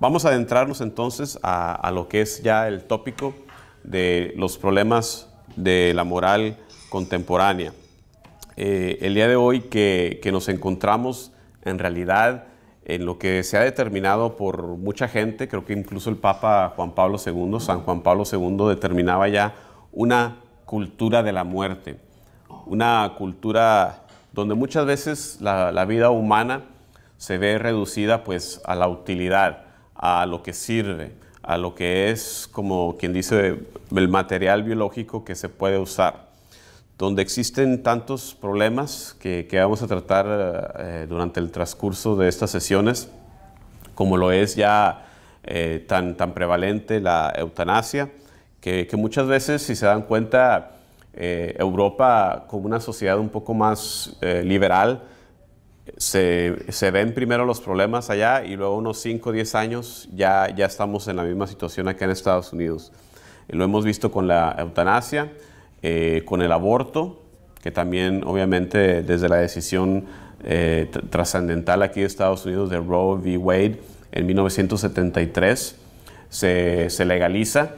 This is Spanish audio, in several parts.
Vamos a adentrarnos entonces a, lo que es ya el tópico de los problemas de la moral contemporánea. Eh, el día de hoy que, nos encontramos en realidad en lo que se ha determinado por mucha gente, creo que incluso el Papa Juan Pablo II, San Juan Pablo II determinaba ya una cultura de la muerte, una cultura donde muchas veces la, vida humana se ve reducida pues a la utilidad, a lo que sirve, a lo que es, como quien dice, el material biológico que se puede usar. Donde existen tantos problemas que, vamos a tratar eh, eh, durante el transcurso de estas sesiones, como lo es ya eh, tan, prevalente la eutanasia, que, muchas veces, si se dan cuenta, Europa, como una sociedad un poco más liberal, se, ven primero los problemas allá y luego unos 5 o 10 años ya, estamos en la misma situación aquí en Estados Unidos. Eh, lo hemos visto con la eutanasia, eh, con el aborto, que también obviamente desde la decisión eh, trascendental aquí de Estados Unidos de Roe v. Wade en 1973 se, legaliza.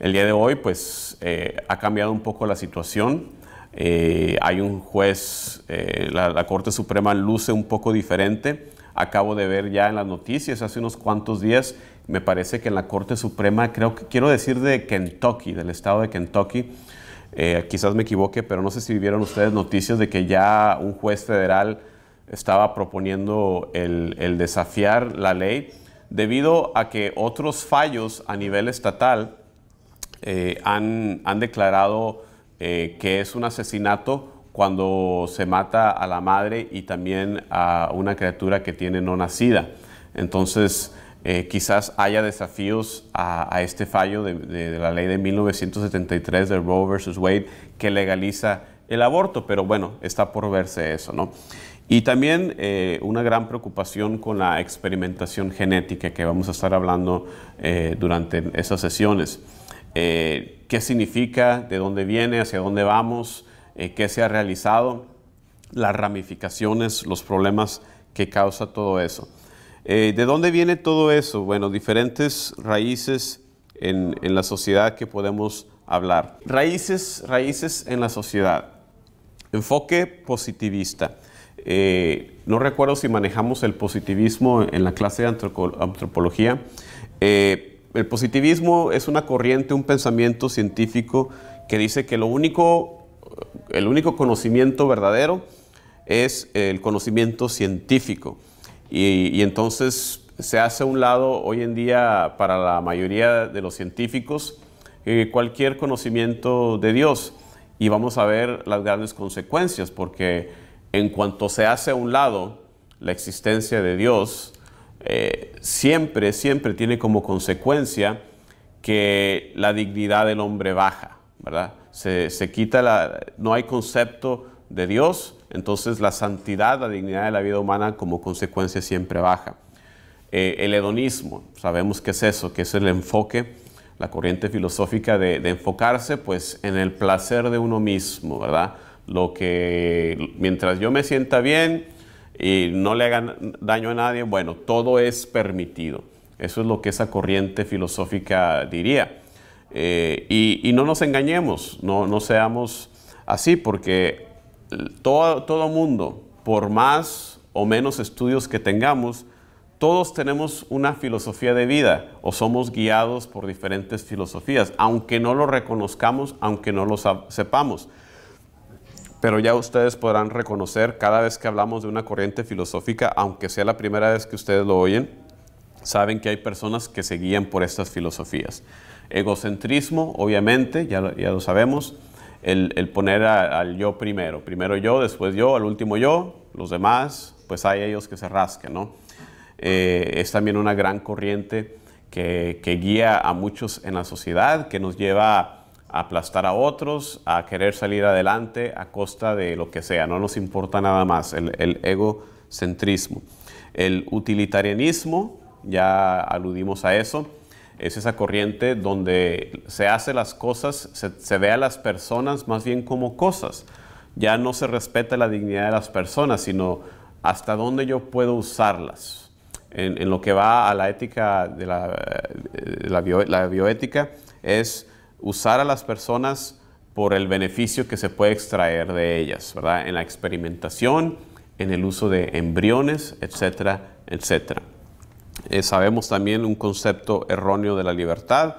El día de hoy pues ha cambiado un poco la situación eh, hay un juez, eh, la, Corte Suprema luce un poco diferente. Acabo de ver ya en las noticias hace unos cuantos días, me parece que en la Corte Suprema, creo que quiero decir de Kentucky, del estado de Kentucky, eh, quizás me equivoque, pero no sé si vieron ustedes noticias de que ya un juez federal estaba proponiendo el, desafiar la ley debido a que otros fallos a nivel estatal han declarado eh, que es un asesinato cuando se mata a la madre y también a una criatura que tiene no nacida. Entonces, eh, quizás haya desafíos a, este fallo de, la ley de 1973 de Roe versus Wade que legaliza el aborto, pero bueno, está por verse eso, ¿no? Y también eh, una gran preocupación con la experimentación genética que vamos a estar hablando durante esas sesiones. Eh, qué significa, de dónde viene, hacia dónde vamos, eh, qué se ha realizado, las ramificaciones, los problemas que causa todo eso. Eh, ¿De dónde viene todo eso? Bueno, diferentes raíces en, la sociedad que podemos hablar. Raíces, raíces en la sociedad. Enfoque positivista. no recuerdo si manejamos el positivismo en la clase de antropología, el positivismo es una corriente, un pensamiento científico que dice que lo único, el único conocimiento verdadero es el conocimiento científico. Y, entonces se hace a un lado hoy en día para la mayoría de los científicos eh, cualquier conocimiento de Dios. Y vamos a ver las grandes consecuencias, porque en cuanto se hace a un lado la existencia de Dios, eh, siempre, siempre tiene como consecuencia que la dignidad del hombre baja, ¿verdad? Se, quita la, no hay concepto de Dios, entonces la santidad, la dignidad de la vida humana como consecuencia siempre baja. Eh, el hedonismo, sabemos que es eso, que es el enfoque, la corriente filosófica de, de enfocarse pues en el placer de uno mismo, ¿verdad? Lo que mientras yo me sienta bien, y no le hagan daño a nadie, bueno, todo es permitido. Eso es lo que esa corriente filosófica diría. Eh, y, no nos engañemos, no, seamos así, porque todo, todo mundo, por más o menos estudios que tengamos, todos tenemos una filosofía de vida o somos guiados por diferentes filosofías, aunque no lo reconozcamos, aunque no lo sepamos. Pero ya ustedes podrán reconocer cada vez que hablamos de una corriente filosófica, aunque sea la primera vez que ustedes lo oyen, saben que hay personas que se guían por estas filosofías. Egocentrismo, obviamente, ya lo, ya lo sabemos, el, poner al yo primero, primero yo, después yo, al último yo, los demás, pues hay ellos que se rasquen, ¿no? Eh, es también una gran corriente que, que guía a muchos en la sociedad, que nos lleva a aplastar a otros, a querer salir adelante a costa de lo que sea. No nos importa nada más el, el egocentrismo. El utilitarianismo, ya aludimos a eso, es esa corriente donde se hace las cosas, se, ve a las personas más bien como cosas. Ya no se respeta la dignidad de las personas, sino hasta dónde yo puedo usarlas. En, lo que va a la ética de la, eh, la, la bioética es usar a las personas por el beneficio que se puede extraer de ellas, En la experimentación, en el uso de embriones, etcétera, etcétera. Eh, sabemos también un concepto erróneo de la libertad.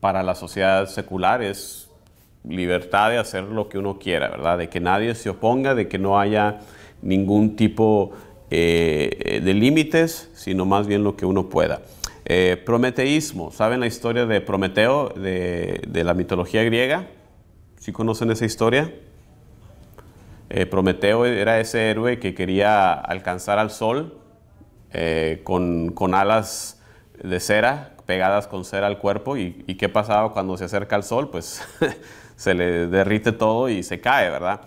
Para la sociedad secular es libertad de hacer lo que uno quiera, ¿verdad? De que nadie se oponga, de que no haya ningún tipo eh, de límites, sino más bien lo que uno pueda. Eh, prometeísmo, ¿saben la historia de Prometeo de, la mitología griega? ¿Sí conocen esa historia? Eh, Prometeo era ese héroe que quería alcanzar al sol eh, con, alas de cera, pegadas con cera al cuerpo. ¿Y, qué pasaba cuando se acerca al sol? Pues se le derrite todo y se cae, ¿verdad?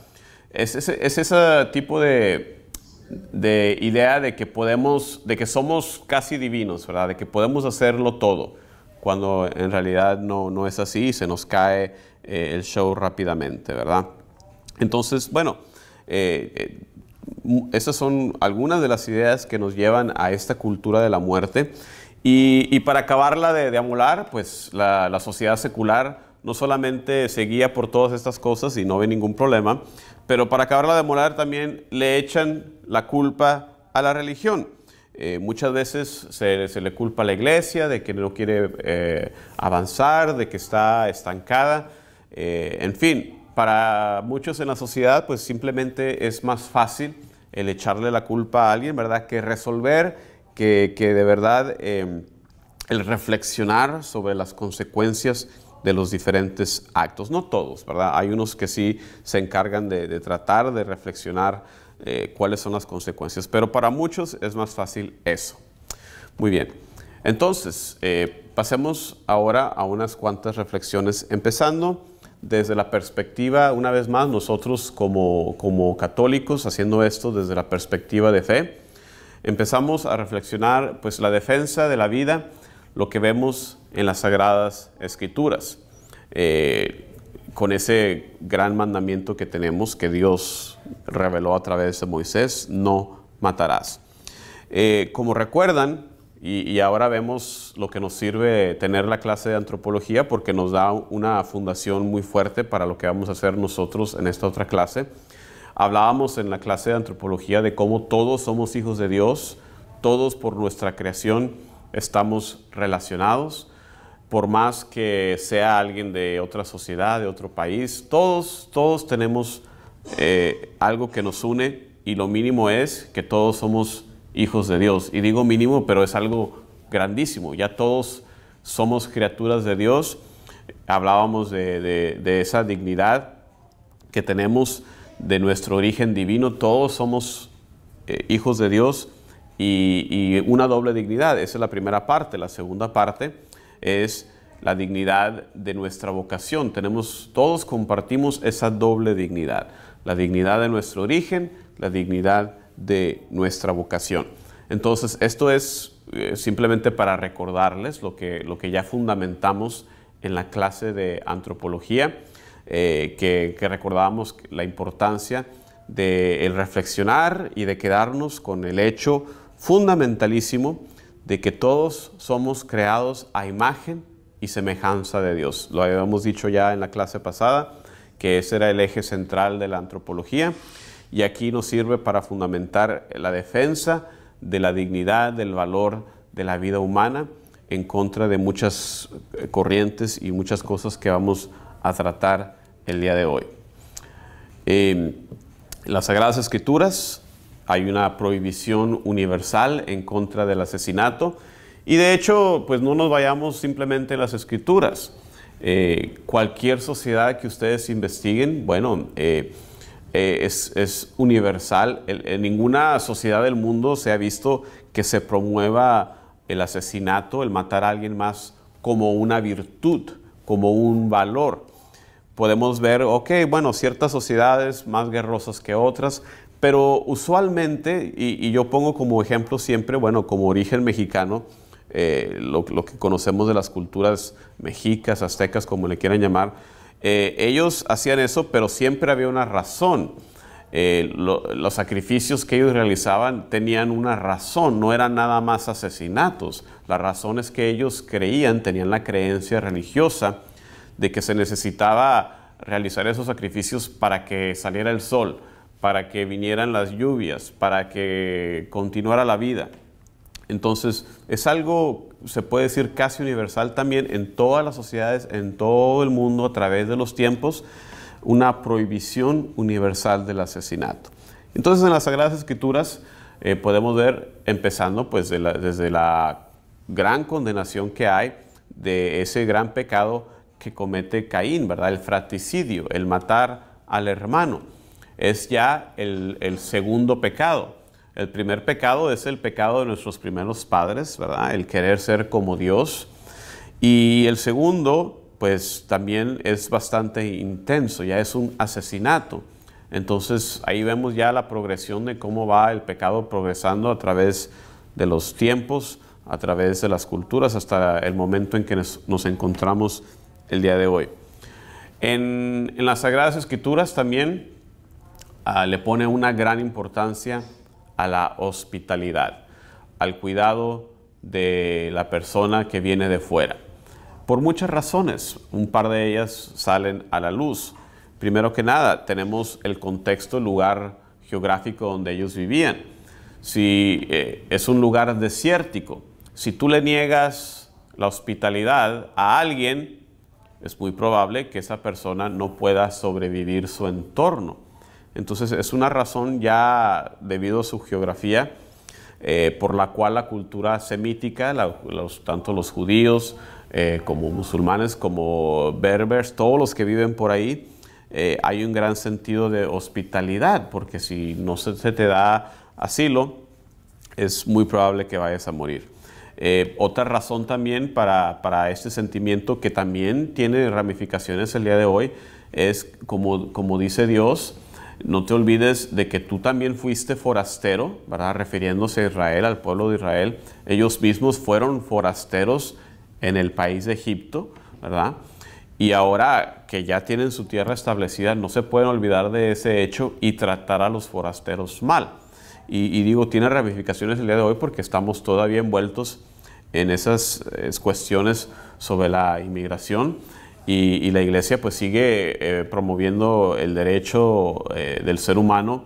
es ese tipo de, de idea de que podemos, de que somos casi divinos, ¿verdad? De que podemos hacerlo todo, cuando en realidad no, no es así y se nos cae eh, el show rápidamente, ¿verdad? Entonces, bueno, eh, eh, esas son algunas de las ideas que nos llevan a esta cultura de la muerte. Y, para acabarla de, amular, amolar, pues la, la sociedad secular no solamente se guía por todas estas cosas y no ve ningún problema, pero para acabarla de morar también le echan la culpa a la religión. Eh, muchas veces se, le culpa a la iglesia de que no quiere eh, avanzar, de que está estancada. Eh, en fin, para muchos en la sociedad pues simplemente es más fácil el echarle la culpa a alguien, ¿verdad? Que resolver, que, que de verdad el reflexionar sobre las consecuencias de los diferentes actos. No todos, ¿verdad? Hay unos que sí se encargan de, tratar, de reflexionar eh, cuáles son las consecuencias, pero para muchos es más fácil eso. Muy bien, entonces eh, pasemos ahora a unas cuantas reflexiones, empezando desde la perspectiva, una vez más, nosotros como, como católicos, haciendo esto desde la perspectiva de fe, empezamos a reflexionar pues la defensa de la vida, lo que vemos en las sagradas escrituras, eh, con ese gran mandamiento que tenemos que Dios reveló a través de Moisés, no matarás. Eh, como recuerdan, y, y, ahora vemos lo que nos sirve tener la clase de antropología porque nos da una fundación muy fuerte para lo que vamos a hacer nosotros en esta otra clase. Hablábamos en la clase de antropología de cómo todos somos hijos de Dios, todos por nuestra creación estamos relacionados, por más que sea alguien de otra sociedad, de otro país, todos, todos tenemos eh, algo que nos une y lo mínimo es que todos somos hijos de Dios. Y digo mínimo, pero es algo grandísimo. Ya todos somos criaturas de Dios. Hablábamos de, esa dignidad que tenemos de nuestro origen divino. Todos somos eh, hijos de Dios y una doble dignidad. Esa es la primera parte. La segunda parte es la dignidad de nuestra vocación. Tenemos, todos compartimos esa doble dignidad, la dignidad de nuestro origen, la dignidad de nuestra vocación. Entonces, esto es eh, simplemente para recordarles lo que, ya fundamentamos en la clase de antropología, eh, que, que, recordábamos la importancia de reflexionar y de quedarnos con el hecho fundamentalísimo de que todos somos creados a imagen y semejanza de Dios. Lo habíamos dicho ya en la clase pasada, que ese era el eje central de la antropología, y aquí nos sirve para fundamentar la defensa de la dignidad, del valor de la vida humana en contra de muchas eh, corrientes y muchas cosas que vamos a tratar el día de hoy. Em, las Sagradas Escrituras hay una prohibición universal en contra del asesinato. Y de hecho, pues no nos vayamos simplemente a las escrituras. Eh, cualquier sociedad que ustedes investiguen, bueno, eh, eh, es, universal. En, en, ninguna sociedad del mundo se ha visto que se promueva el asesinato, el matar a alguien más como una virtud, como un valor. Podemos ver, ok, bueno, ciertas sociedades más guerrosas que otras, pero usualmente, y, yo pongo como ejemplo siempre, bueno, como origen mexicano, eh, lo, que conocemos de las culturas mexicas, aztecas, como le quieran llamar, eh, ellos hacían eso, pero siempre había una razón. Eh, los sacrificios que ellos realizaban tenían una razón, no eran nada más asesinatos. La razón es que ellos creían, tenían la creencia religiosa de que se necesitaba realizar esos sacrificios para que saliera el sol, para que vinieran las lluvias, para que continuara la vida. Entonces, es algo, se puede decir, casi universal también en todas las sociedades, en todo el mundo, a través de los tiempos, una prohibición universal del asesinato. Entonces, en las Sagradas Escrituras eh, podemos ver, empezando pues desde la gran condenación que hay de ese gran pecado que comete Caín, ¿verdad? El fratricidio, el matar al hermano es ya el, segundo pecado. El primer pecado es el pecado de nuestros primeros padres, ¿verdad? El querer ser como Dios. Y el segundo, pues también es bastante intenso, ya es un asesinato. Entonces ahí vemos ya la progresión de cómo va el pecado progresando a través de los tiempos, a través de las culturas, hasta el momento en que nos, encontramos el día de hoy. En, en las Sagradas Escrituras también Ah, le pone una gran importancia a la hospitalidad, al cuidado de la persona que viene de fuera. Por muchas razones, un par de ellas salen a la luz. Primero que nada, tenemos el contexto, el lugar geográfico donde ellos vivían. Si eh, es un lugar desértico, si tú le niegas la hospitalidad a alguien, es muy probable que esa persona no pueda sobrevivir su entorno. Entonces es una razón ya debido a su geografía eh, por la cual la cultura semítica, tanto los judíos eh, como musulmanes, como berbers, todos los que viven por ahí, eh, hay un gran sentido de hospitalidad, porque si no se, te da asilo, es muy probable que vayas a morir. otra razón también para, este sentimiento que también tiene ramificaciones el día de hoy es, como dice Dios, no te olvides de que tú también fuiste forastero, ¿verdad? Refiriéndose a Israel, al pueblo de Israel. Ellos mismos fueron forasteros en el país de Egipto, ¿verdad? Y ahora que ya tienen su tierra establecida, no se pueden olvidar de ese hecho y tratar a los forasteros mal. Y, digo, tiene ramificaciones el día de hoy porque estamos todavía envueltos en esas eh, cuestiones sobre la inmigración y, la iglesia pues sigue eh, promoviendo el derecho eh, del ser humano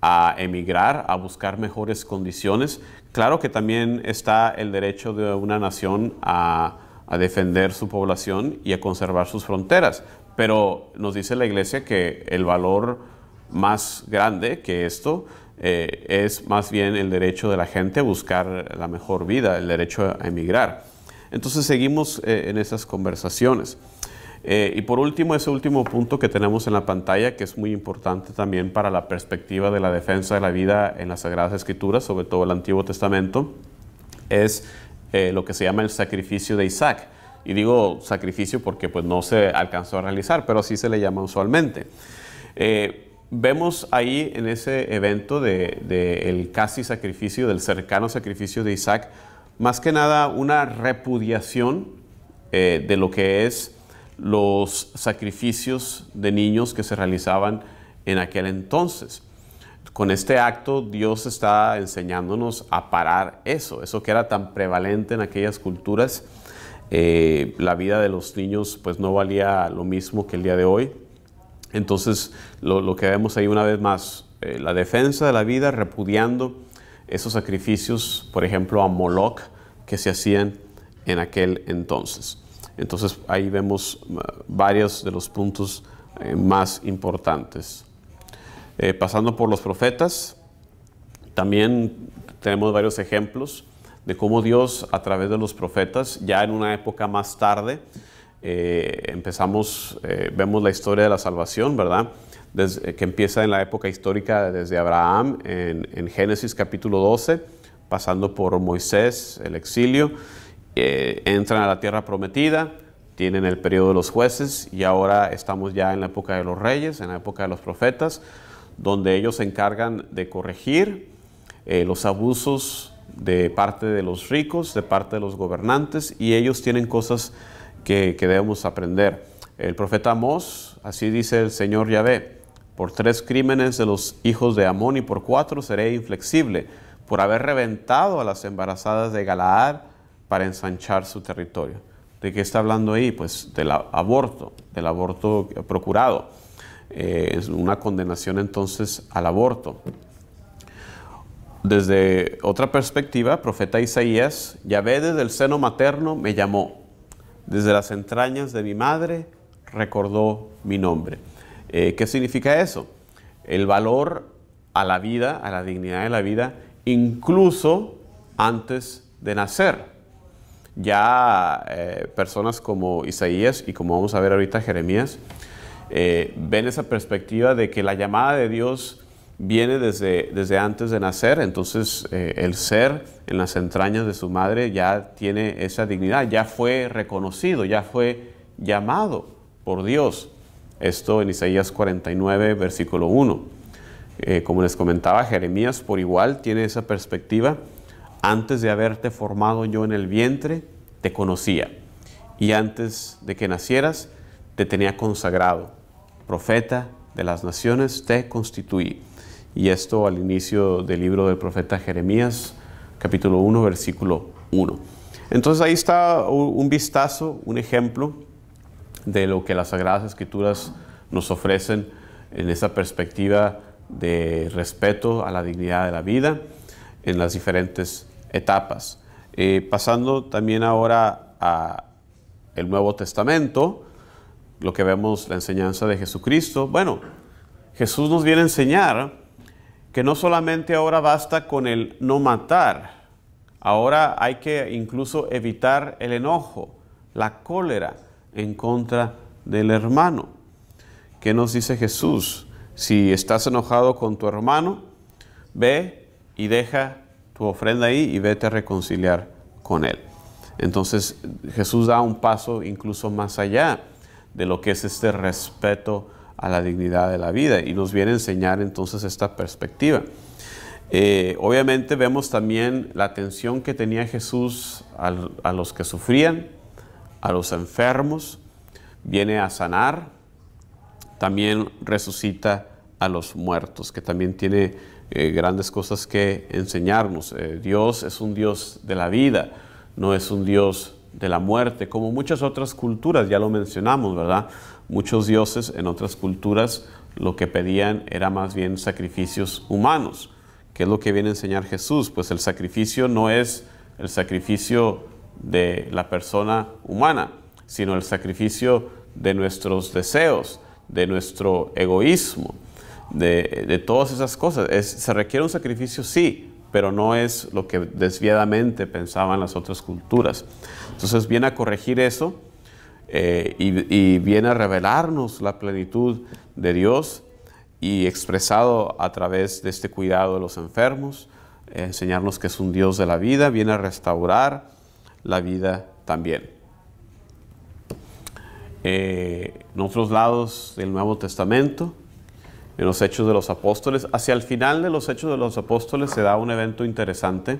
a emigrar, a buscar mejores condiciones. Claro que también está el derecho de una nación a, defender su población y a conservar sus fronteras, pero nos dice la iglesia que el valor más grande que esto eh, es más bien el derecho de la gente a buscar la mejor vida, el derecho a emigrar. Entonces seguimos en esas conversaciones. Eh, y por último, ese último punto que tenemos en la pantalla, que es muy importante también para la perspectiva de la defensa de la vida en las Sagradas Escrituras, sobre todo el Antiguo Testamento, es eh, lo que se llama el sacrificio de Isaac. Y digo sacrificio porque pues, no se alcanzó a realizar, pero así se le llama usualmente. Eh, vemos ahí en ese evento del casi sacrificio, del cercano sacrificio de Isaac, más que nada una repudiación de lo que es los sacrificios de niños que se realizaban en aquel entonces. Con este acto Dios está enseñándonos a parar eso, eso que era tan prevalente en aquellas culturas. Eh, la vida de los niños pues no valía lo mismo que el día de hoy. Entonces lo, que vemos ahí una vez más, eh, la defensa de la vida repudiando esos sacrificios, por ejemplo a Moloch, que se hacían en aquel entonces. Entonces ahí vemos eh, varios de los puntos eh, más importantes. Eh, pasando por los profetas, también tenemos varios ejemplos de cómo Dios a través de los profetas, ya en una época más tarde, empezamos, vemos la historia de la salvación, ¿verdad? que empieza en la época histórica desde Abraham, en Génesis capítulo 12, pasando por Moisés, el exilio, entran a la tierra prometida, tienen el periodo de los jueces y ahora estamos ya en la época de los reyes, en la época de los profetas, donde ellos se encargan de corregir eh, los abusos de parte de los ricos, de parte de los gobernantes y ellos tienen cosas que, debemos aprender. El profeta Amós, así dice el Señor Yahvé, por tres crímenes de los hijos de Amón y por cuatro seré inflexible, por haber reventado a las embarazadas de Galaad, para ensanchar su territorio. ¿De qué está hablando ahí? Pues del aborto, del aborto procurado. Eh, es una condenación entonces al aborto. Desde otra perspectiva, profeta Isaías, Yahvé desde el seno materno me llamó, desde las entrañas de mi madre recordó mi nombre. Eh, ¿Qué significa eso? El valor a la vida, a la dignidad de la vida, incluso antes de nacer ya eh, personas como Isaías y como vamos a ver ahorita Jeremías, eh, ven esa perspectiva de que la llamada de Dios viene desde, desde antes de nacer, entonces eh, el ser en las entrañas de su madre ya tiene esa dignidad, ya fue reconocido, ya fue llamado por Dios. Esto en Isaías 49, versículo 1. como les comentaba, Jeremías por igual tiene esa perspectiva antes de haberte formado yo en el vientre, te conocía. Y antes de que nacieras, te tenía consagrado. Profeta de las naciones, te constituí. Y esto al inicio del libro del profeta Jeremías, capítulo 1, versículo 1. Entonces ahí está un vistazo, un ejemplo de lo que las Sagradas Escrituras nos ofrecen en esa perspectiva de respeto a la dignidad de la vida en las diferentes etapas. Eh, pasando también ahora a el Nuevo Testamento, lo que vemos la enseñanza de Jesucristo. Bueno, Jesús nos viene a enseñar que no solamente ahora basta con el no matar, ahora hay que incluso evitar el enojo, la cólera en contra del hermano. ¿Qué nos dice Jesús? Si estás enojado con tu hermano, ve y deja tu ofrenda ahí y vete a reconciliar con Él. Entonces Jesús da un paso incluso más allá de lo que es este respeto a la dignidad de la vida y nos viene a enseñar entonces esta perspectiva. Eh, obviamente vemos también la atención que tenía Jesús a los que sufrían, a los enfermos, viene a sanar, también resucita a los muertos, que también tiene eh, grandes cosas que enseñarnos. Eh, Dios es un Dios de la vida, no es un Dios de la muerte, como muchas otras culturas, ya lo mencionamos, ¿verdad? Muchos dioses en otras culturas lo que pedían era más bien sacrificios humanos. ¿Qué es lo que viene a enseñar Jesús? Pues el sacrificio no es el sacrificio de la persona humana, sino el sacrificio de nuestros deseos, de nuestro egoísmo, de, todas esas cosas. se requiere un sacrificio, sí, pero no es lo que desviadamente pensaban las otras culturas. Entonces viene a corregir eso eh, y, viene a revelarnos la plenitud de Dios y expresado a través de este cuidado de los enfermos, eh, enseñarnos que es un Dios de la vida, viene a restaurar la vida también. Eh, en otros lados del Nuevo Testamento, en los Hechos de los Apóstoles. Hacia el final de los Hechos de los Apóstoles se da un evento interesante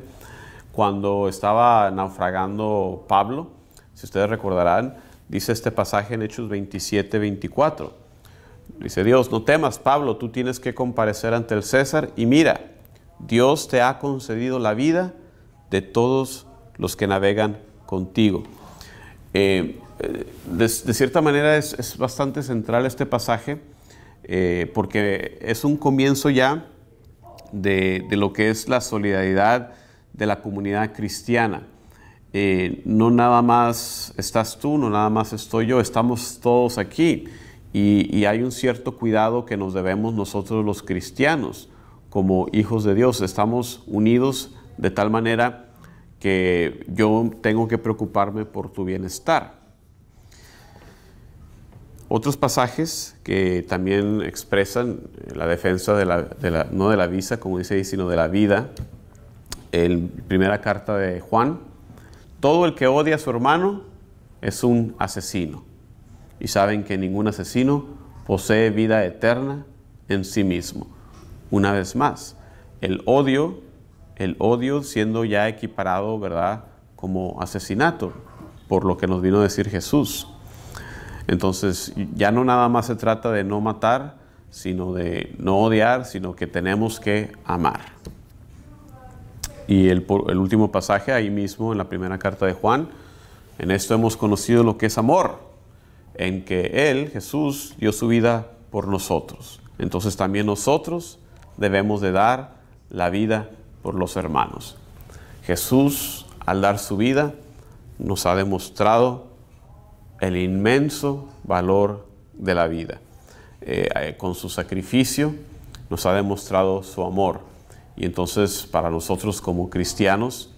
cuando estaba naufragando Pablo, si ustedes recordarán, dice este pasaje en Hechos 27, 24. Dice Dios, no temas, Pablo, tú tienes que comparecer ante el César y mira, Dios te ha concedido la vida de todos los que navegan contigo. Eh, eh, de, cierta manera es bastante central este pasaje eh, porque es un comienzo ya de, lo que es la solidaridad de la comunidad cristiana. Eh, no nada más estás tú, no nada más estoy yo, estamos todos aquí y hay un cierto cuidado que nos debemos nosotros los cristianos como hijos de Dios. Estamos unidos de tal manera que yo tengo que preocuparme por tu bienestar. Otros pasajes que también expresan eh, la defensa no de la visa, como dice ahí, sino de la vida. En primera carta de Juan, todo el que odia a su hermano es un asesino. Y saben que ningún asesino posee vida eterna en sí mismo. Una vez más, el odio, el odio siendo ya equiparado, ¿verdad?, como asesinato, por lo que nos vino a decir Jesús. Entonces ya no nada más se trata de no matar, sino de no odiar, sino que tenemos que amar. Y el, último pasaje ahí mismo en la primera carta de Juan, en esto hemos conocido lo que es amor, en que Él, Jesús, dio su vida por nosotros. Entonces también nosotros debemos de dar la vida por los hermanos. Jesús, al dar su vida, nos ha demostrado el inmenso valor de la vida. Eh, eh, con su sacrificio nos ha demostrado su amor. Y entonces para nosotros como cristianos,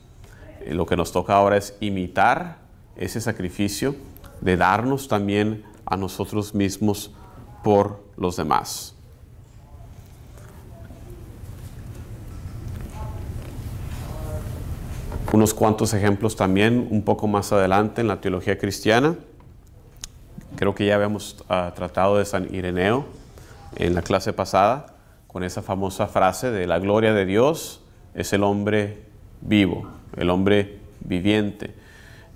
eh, lo que nos toca ahora es imitar ese sacrificio de darnos también a nosotros mismos por los demás. Unos cuantos ejemplos también un poco más adelante en la teología cristiana. Creo que ya habíamos ah, tratado de San Ireneo en la clase pasada con esa famosa frase de la gloria de Dios es el hombre vivo, el hombre viviente.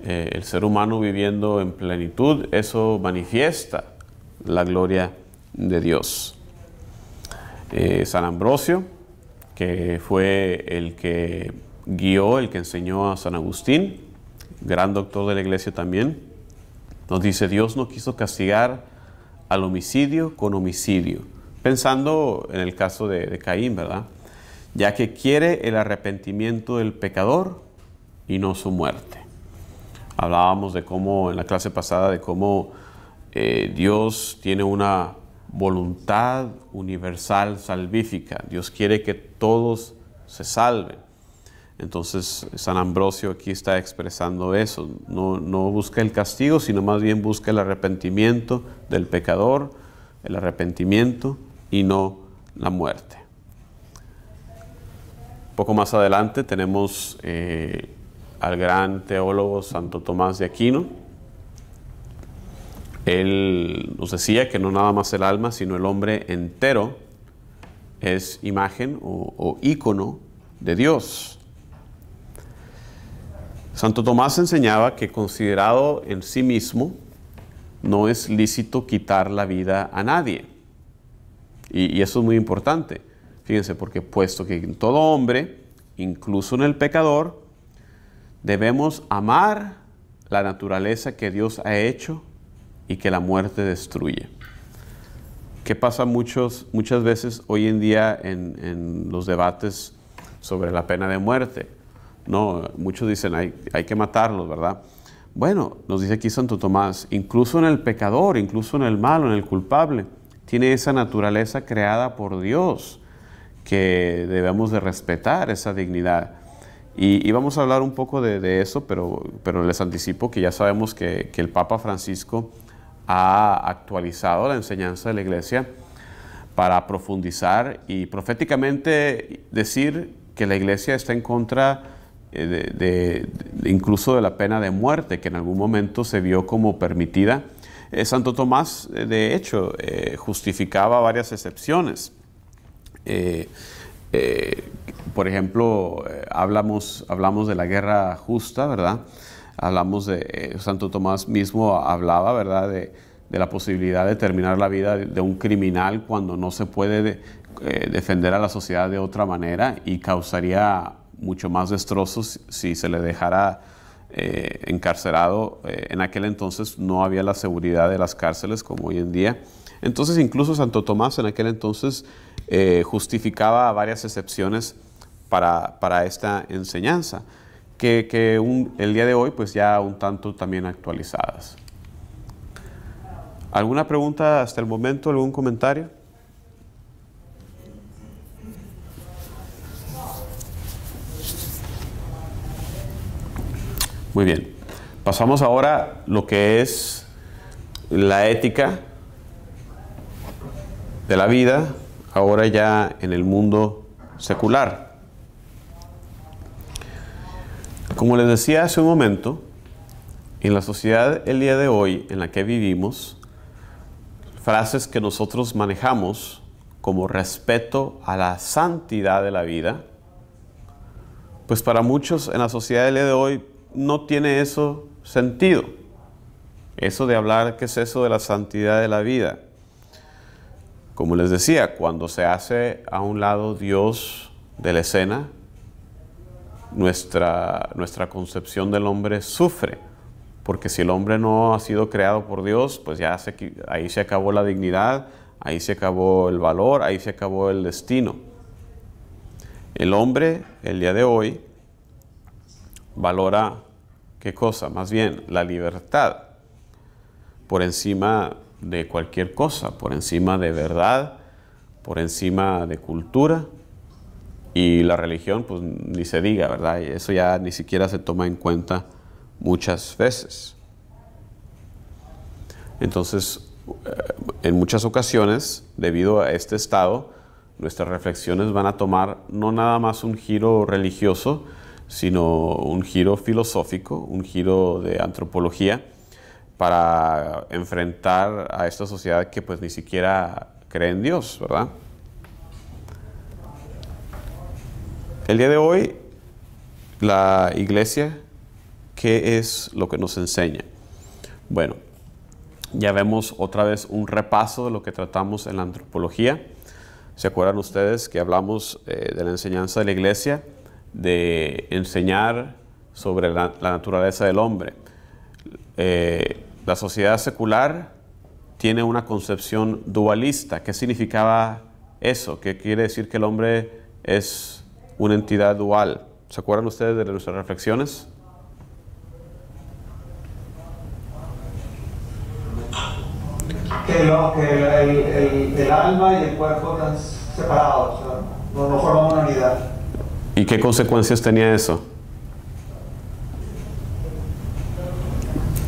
Eh, el ser humano viviendo en plenitud, eso manifiesta la gloria de Dios. Eh, San Ambrosio, que fue el que guió, el que enseñó a San Agustín, gran doctor de la iglesia también, nos dice, Dios no quiso castigar al homicidio con homicidio, pensando en el caso de, Caín, ¿verdad? Ya que quiere el arrepentimiento del pecador y no su muerte. Hablábamos de cómo, en la clase pasada, de cómo eh, Dios tiene una voluntad universal salvífica. Dios quiere que todos se salven. Entonces San Ambrosio aquí está expresando eso, no, busca el castigo, sino más bien busca el arrepentimiento del pecador, el arrepentimiento y no la muerte. Poco más adelante tenemos eh, al gran teólogo Santo Tomás de Aquino. Él nos decía que no nada más el alma, sino el hombre entero es imagen o, o ícono de Dios. Santo Tomás enseñaba que considerado en sí mismo, no es lícito quitar la vida a nadie. Y, eso es muy importante. Fíjense, porque puesto que en todo hombre, incluso en el pecador, debemos amar la naturaleza que Dios ha hecho y que la muerte destruye. ¿Qué pasa muchos, muchas veces hoy en día en los debates sobre la pena de muerte? No, muchos dicen, hay, hay que matarlos, ¿verdad? Bueno, nos dice aquí Santo Tomás, incluso en el pecador, incluso en el malo, en el culpable, tiene esa naturaleza creada por Dios que debemos de respetar esa dignidad. Y, vamos a hablar un poco de, eso, pero, pero les anticipo que ya sabemos que, que el Papa Francisco ha actualizado la enseñanza de la Iglesia para profundizar y proféticamente decir que la Iglesia está en contra eh, de, incluso de la pena de muerte, que en algún momento se vio como permitida. Eh, Santo Tomás, eh, de hecho, justificaba varias excepciones. por ejemplo, hablamos, hablamos de la guerra justa, ¿verdad? Hablamos de, Santo Tomás mismo hablaba, ¿verdad?, de, de, la posibilidad de terminar la vida de, un criminal cuando no se puede defender a la sociedad de otra manera y causaría mucho más destrozos si se le dejara eh, encarcerado. Eh, en aquel entonces no había la seguridad de las cárceles como hoy en día. Entonces incluso Santo Tomás en aquel entonces eh, justificaba varias excepciones para, esta enseñanza, que, que el día de hoy pues ya un tanto también actualizadas. ¿Alguna pregunta hasta el momento, algún comentario? Muy bien. Pasamos ahora lo que es la ética de la vida, ahora ya en el mundo secular. Como les decía hace un momento, en la sociedad el día de hoy en la que vivimos, frases que nosotros manejamos como respeto a la santidad de la vida, pues para muchos en la sociedad del día de hoy no tiene eso sentido. Eso de hablar, que es eso de la santidad de la vida? Como les decía, cuando se hace a un lado Dios de la escena, nuestra, nuestra concepción del hombre sufre, porque si el hombre no ha sido creado por Dios, pues ya que ahí se acabó la dignidad, ahí se acabó el valor, ahí se acabó el destino. El hombre, el día de hoy, valora, ¿qué cosa? Más bien, la libertad por encima de cualquier cosa, por encima de verdad, por encima de cultura y la religión, pues ni se diga, ¿verdad? Y eso ya ni siquiera se toma en cuenta muchas veces. Entonces, eh, en muchas ocasiones, debido a este estado, nuestras reflexiones van a tomar no nada más un giro religioso, sino un giro filosófico, un giro de antropología para enfrentar a esta sociedad que pues ni siquiera cree en Dios, ¿verdad? El día de hoy, la iglesia, ¿qué es lo que nos enseña? Bueno, ya vemos otra vez un repaso de lo que tratamos en la antropología. ¿Se acuerdan ustedes que hablamos eh, de la enseñanza de la iglesia? de enseñar sobre la, naturaleza del hombre. Eh, la sociedad secular tiene una concepción dualista. ¿Qué significaba eso? ¿Qué quiere decir que el hombre es una entidad dual? ¿Se acuerdan ustedes de nuestras reflexiones? Que, el, el, alma y el cuerpo están separados, no forman una unidad. ¿Y qué consecuencias tenía eso?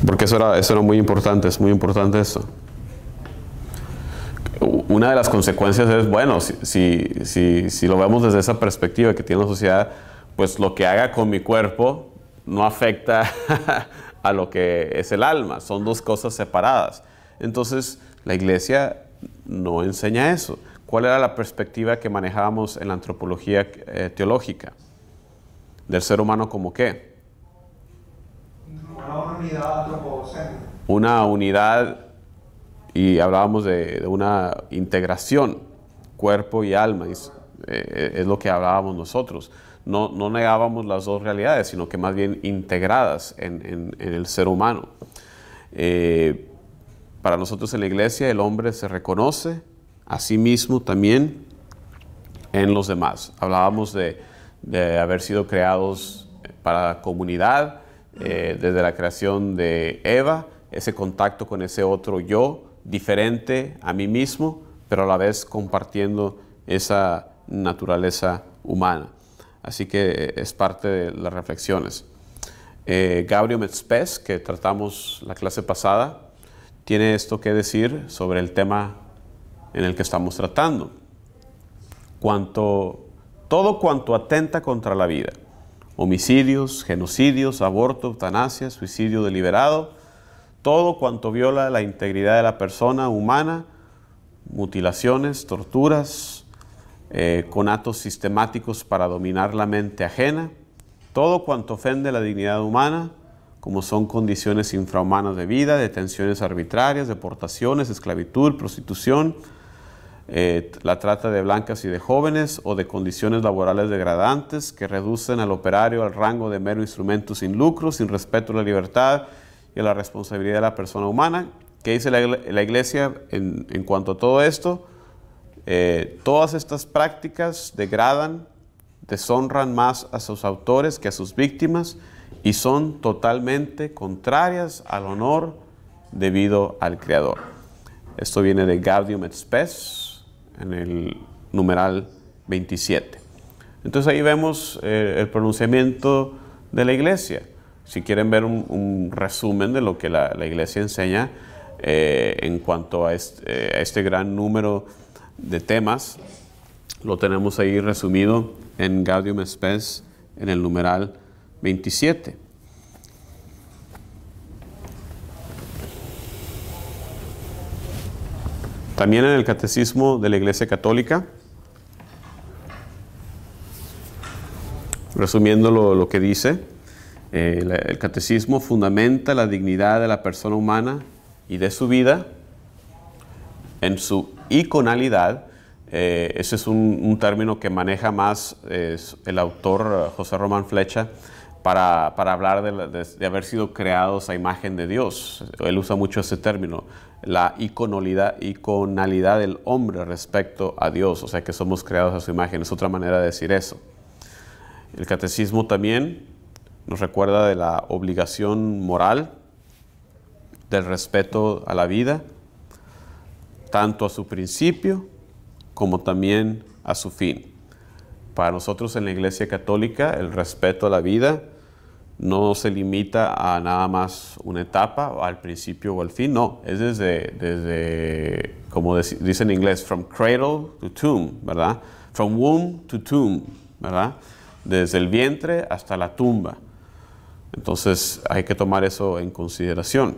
Porque eso era, eso era muy importante, es muy importante eso. Una de las consecuencias es, bueno, si lo vemos desde esa perspectiva que tiene la sociedad, pues lo que haga con mi cuerpo no afecta a lo que es el alma, son dos cosas separadas. Entonces, la iglesia no enseña eso cuál era la perspectiva que manejábamos en la antropología eh, teológica del ser humano como qué? Una unidad y hablábamos de, una integración, cuerpo y alma, es, eh, lo que hablábamos nosotros. No, negábamos las dos realidades, sino que más bien integradas en, el ser humano. Eh, para nosotros en la iglesia el hombre se reconoce, Asimismo también en los demás. Hablábamos de, haber sido creados para comunidad, eh, desde la creación de Eva, ese contacto con ese otro yo, diferente a mí mismo, pero a la vez compartiendo esa naturaleza humana. Así que eh, es parte de las reflexiones. Eh, Gabriel Metzpes, que tratamos la clase pasada, tiene esto que decir sobre el tema en el que estamos tratando. todo cuanto atenta contra la vida, homicidios, genocidios, aborto, eutanasia, suicidio deliberado, todo cuanto viola la integridad de la persona humana, mutilaciones, torturas, eh, conatos sistemáticos para dominar la mente ajena, todo cuanto ofende la dignidad humana, como son condiciones infrahumanas de vida, detenciones arbitrarias, deportaciones, esclavitud, prostitución, eh, la trata de blancas y de jóvenes o de condiciones laborales degradantes que reducen al operario al rango de mero instrumento sin lucro, sin respeto a la libertad y a la responsabilidad de la persona humana. ¿Qué dice la, Iglesia en, cuanto a todo esto? Eh, todas estas prácticas degradan, deshonran más a sus autores que a sus víctimas y son totalmente contrarias al honor debido al Creador. Esto viene de Gaudium et Spes, en el numeral 27. Entonces ahí vemos eh, el pronunciamiento de la iglesia. Si quieren ver un, resumen de lo que la, iglesia enseña eh, en cuanto eh, a este, gran número de temas, lo tenemos ahí resumido en Gaudium Spes en el numeral 27. También en el Catecismo de la Iglesia Católica, resumiendo lo, que dice, eh, el Catecismo fundamenta la dignidad de la persona humana y de su vida en su iconalidad. Eh, ese es un, término que maneja más el autor eh, José Román Flecha para, para hablar de haber sido creados a imagen de Dios. Él usa mucho ese término la iconalidad, del hombre respecto a Dios, o sea que somos creados a su imagen, es otra manera de decir eso. El catecismo también nos recuerda de la obligación moral, del respeto a la vida, tanto a su principio como también a su fin. Para nosotros en la Iglesia Católica, el respeto a la vida no se limita a nada más una etapa, al principio o al fin, no, es desde, desde como dice en inglés, from cradle to tomb, ¿verdad? From womb to tomb, ¿verdad? Desde el vientre hasta la tumba. Entonces hay que tomar eso en consideración.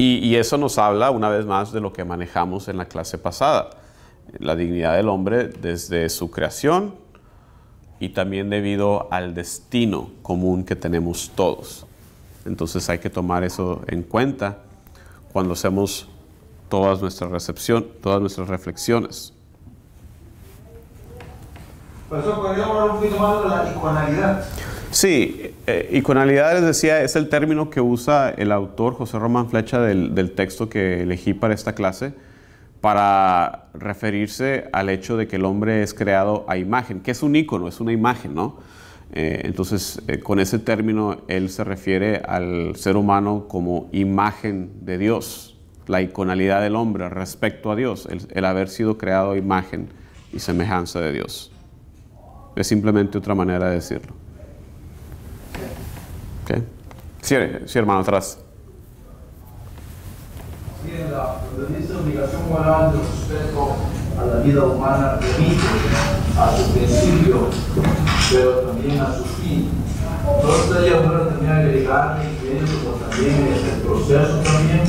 y eso nos habla una vez más de lo que manejamos en la clase pasada, la dignidad del hombre desde su creación y también debido al destino común que tenemos todos. Entonces hay que tomar eso en cuenta cuando hacemos todas nuestras, recepción, todas nuestras reflexiones. eso hablar un más la iconalidad. Sí, eh, iconalidad les decía, es el término que usa el autor José Román Flecha del texto que elegí para esta clase para referirse al hecho de que el hombre es creado a imagen, que es un ícono, es una imagen, ¿no? Eh, entonces, eh, con ese término, él se refiere al ser humano como imagen de Dios, la iconalidad del hombre respecto a Dios, el, haber sido creado imagen y semejanza de Dios. Es simplemente otra manera de decirlo. Sí, sí hermano, atrás la organiza obligación moral de respeto a la vida humana remite a su principio, pero también a su fin. No estaría bueno también agregar eso también es el proceso también.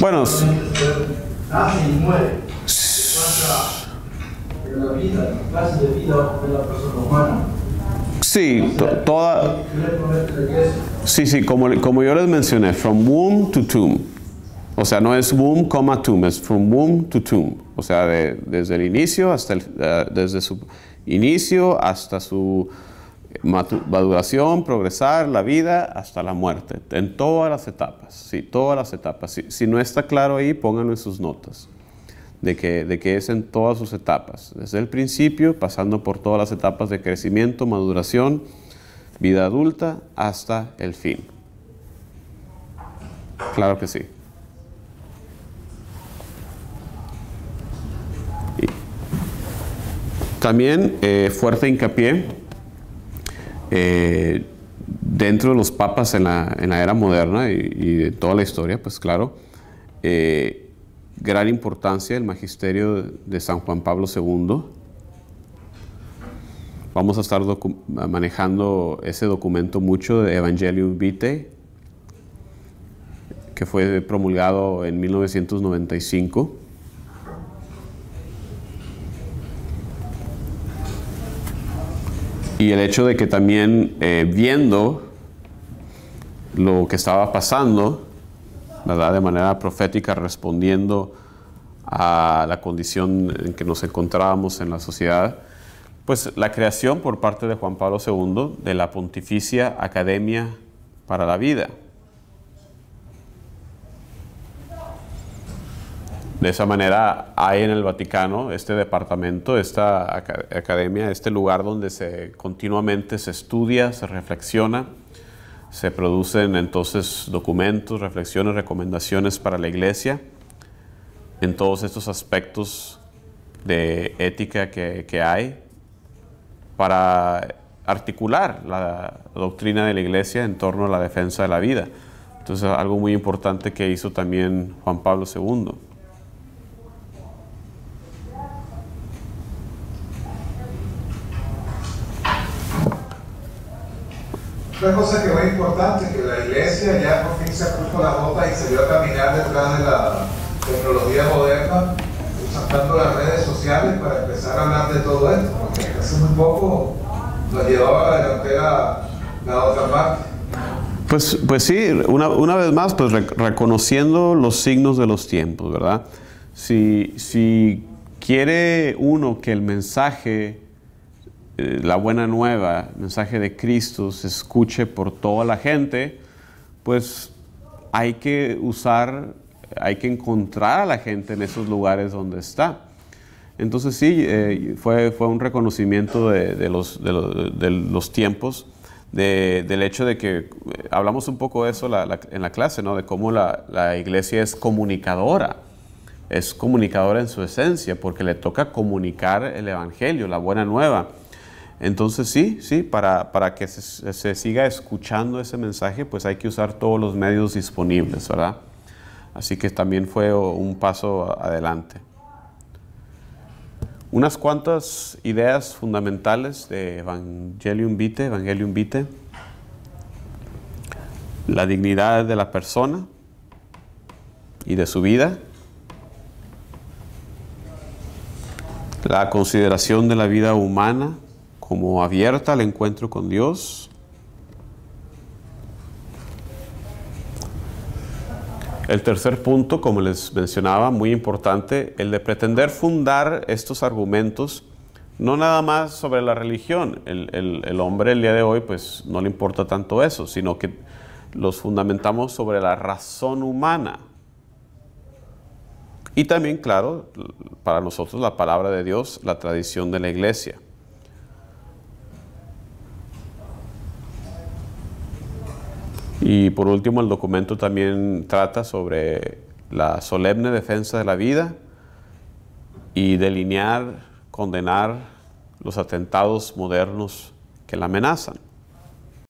Bueno, nace y muere. Se trata la vida, clase de vida de la persona humana. Sí, toda. Sí, sí, como, como yo les mencioné, from womb to tomb o sea, no es womb, coma, tomb, es from womb to tomb. O sea, desde el inicio hasta eh, desde su inicio hasta su maduración, progresar, la vida, hasta la muerte, en todas las etapas, sí, todas las etapas. si, no está claro ahí, pónganlo en sus notas, de que, de que es en todas sus etapas, desde el principio, pasando por todas las etapas de crecimiento, maduración, vida adulta, hasta el fin. Claro que sí. También eh, fuerte hincapié eh, dentro de los papas en la, era moderna y, de toda la historia, pues claro, eh, gran importancia el magisterio de San Juan Pablo II. Vamos a estar manejando ese documento mucho de Evangelium Vitae, que fue promulgado en 1995 y el hecho de que también eh, viendo lo que estaba pasando, ¿verdad? de manera profética respondiendo a la condición en que nos encontrábamos en la sociedad, pues la creación por parte de Juan Pablo II de la Pontificia Academia para la Vida, De esa manera hay en el Vaticano este departamento, esta academia, este lugar donde continuamente se estudia, se reflexiona, se producen entonces documentos, reflexiones, recomendaciones para la iglesia en todos estos aspectos de ética que, que hay para articular la doctrina de la iglesia en torno a la defensa de la vida. Entonces algo muy importante que hizo también Juan Pablo II. Otra cosa que es importante que la iglesia ya por fin se puso la botas y se vio a caminar detrás de la tecnología moderna, usando las redes sociales para empezar a hablar de todo esto, porque hace muy poco nos llevaba a la delantera la otra parte. Pues, pues sí, una, una vez más, pues reconociendo los signos de los tiempos, ¿verdad? Si, si quiere uno que el mensaje eh, la buena nueva, mensaje de Cristo, se escuche por toda la gente, pues hay que usar, hay que encontrar a la gente en esos lugares donde está. Entonces sí, eh, fue, un reconocimiento de, los, tiempos, del hecho de que eh, hablamos un poco de eso en la clase, ¿no? de cómo la, iglesia es comunicadora, es comunicadora en su esencia, porque le toca comunicar el Evangelio, la buena nueva. Entonces sí, sí, para, que se, siga escuchando ese mensaje, pues hay que usar todos los medios disponibles, ¿verdad? Así que también fue un paso adelante. Unas cuantas ideas fundamentales de Evangelium Vitae, Evangelium Vitae. La dignidad de la persona y de su vida. La consideración de la vida humana como abierta al encuentro con Dios. El tercer punto, como les mencionaba, muy importante, el de pretender fundar estos argumentos no nada más sobre la religión. El, el, hombre el día de hoy pues no le importa tanto eso, sino que los fundamentamos sobre la razón humana. Y también, claro, para nosotros la palabra de Dios, la tradición de la iglesia. Y por último, el documento también trata sobre la solemne defensa de la vida y delinear, condenar los atentados modernos que la amenazan.